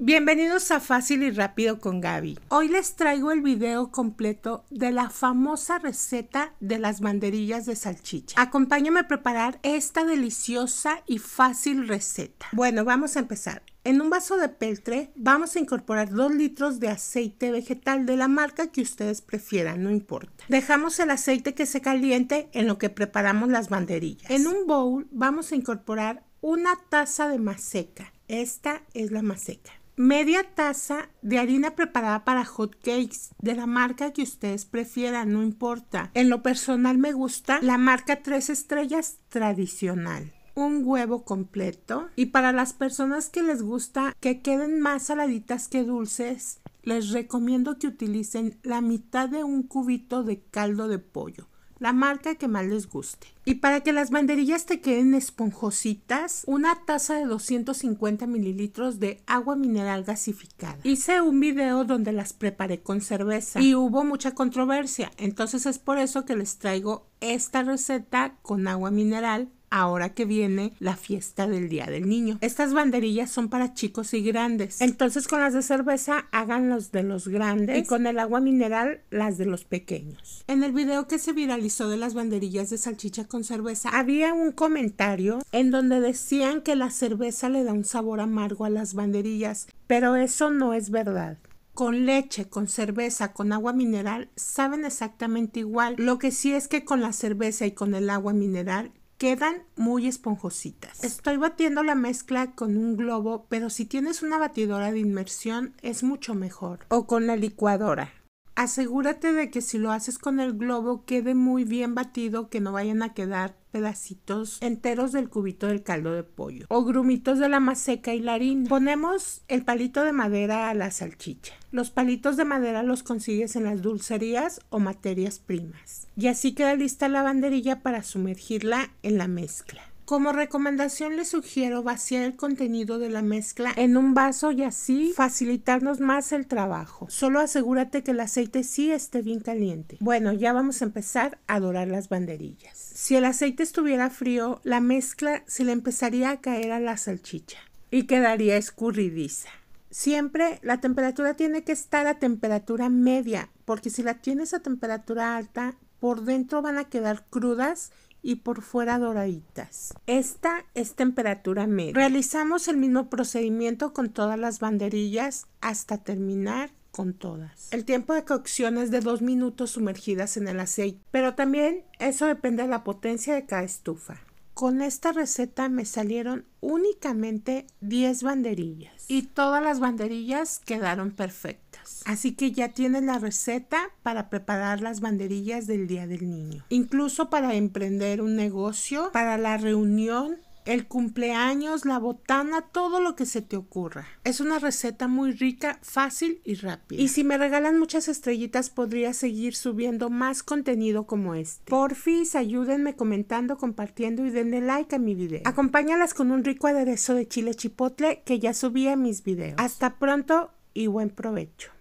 Bienvenidos a Fácil y Rápido con Gaby. Hoy les traigo el video completo de la famosa receta de las banderillas de salchicha. Acompáñame a preparar esta deliciosa y fácil receta. Bueno, vamos a empezar. En un vaso de peltre vamos a incorporar 2 litros de aceite vegetal de la marca que ustedes prefieran, no importa. Dejamos el aceite que se caliente en lo que preparamos las banderillas. En un bowl vamos a incorporar una taza de maseca. Esta es la maseca media taza de harina preparada para hot cakes de la marca que ustedes prefieran, no importa. En lo personal me gusta la marca 3 estrellas tradicional un huevo completo y para las personas que les gusta que queden más saladitas que dulces, les recomiendo que utilicen la mitad de un cubito de caldo de pollo la marca que más les guste. Y para que las banderillas te queden esponjositas, una taza de 250 mililitros de agua mineral gasificada. Hice un video donde las preparé con cerveza y hubo mucha controversia, entonces es por eso que les traigo esta receta con agua mineral ahora que viene la fiesta del Día del Niño. Estas banderillas son para chicos y grandes. Entonces con las de cerveza hagan los de los grandes y con el agua mineral las de los pequeños. En el video que se viralizó de las banderillas de salchicha con cerveza había un comentario en donde decían que la cerveza le da un sabor amargo a las banderillas, pero eso no es verdad con leche, con cerveza, con agua mineral, saben exactamente igual. Lo que sí es que con la cerveza y con el agua mineral quedan muy esponjositas. Estoy batiendo la mezcla con un globo, pero si tienes una batidora de inmersión es mucho mejor, o con la licuadora. Asegúrate de que si lo haces con el globo quede muy bien batido, que no vayan a quedar pedacitos enteros del cubito del caldo de pollo o grumitos de la maseca y la harina. Ponemos el palito de madera a la salchicha. Los palitos de madera los consigues en las dulcerías o materias primas. Y así queda lista la banderilla para sumergirla en la mezcla. Como recomendación les sugiero vaciar el contenido de la mezcla en un vaso y así facilitarnos más el trabajo. Solo asegúrate que el aceite sí esté bien caliente. Bueno, ya vamos a empezar a dorar las banderillas. Si el aceite estuviera frío, la mezcla se le empezaría a caer a la salchicha y quedaría escurridiza. Siempre la temperatura tiene que estar a temperatura media, porque si la tienes a temperatura alta, por dentro van a quedar crudas y por fuera doraditas. Esta es temperatura media. Realizamos el mismo procedimiento con todas las banderillas hasta terminar con todas. El tiempo de cocción es de 2 minutos sumergidas en el aceite, pero también eso depende de la potencia de cada estufa. Con esta receta me salieron únicamente 10 banderillas y todas las banderillas quedaron perfectas. Así que ya tienes la receta para preparar las banderillas del Día del Niño. Incluso para emprender un negocio, para la reunión el cumpleaños, la botana, todo lo que se te ocurra. Es una receta muy rica, fácil y rápida. Y si me regalan muchas estrellitas, podría seguir subiendo más contenido como este. Porfis, ayúdenme comentando, compartiendo y denle like a mi video. Acompáñalas con un rico aderezo de chile chipotle que ya subí a mis videos. Hasta pronto y buen provecho.